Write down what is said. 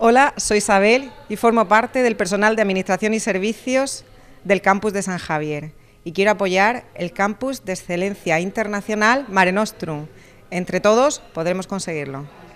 Hola, soy Isabel y formo parte del personal de Administración y Servicios del Campus de San Javier y quiero apoyar el Campus de Excelencia Internacional Mare Nostrum. Entre todos podremos conseguirlo.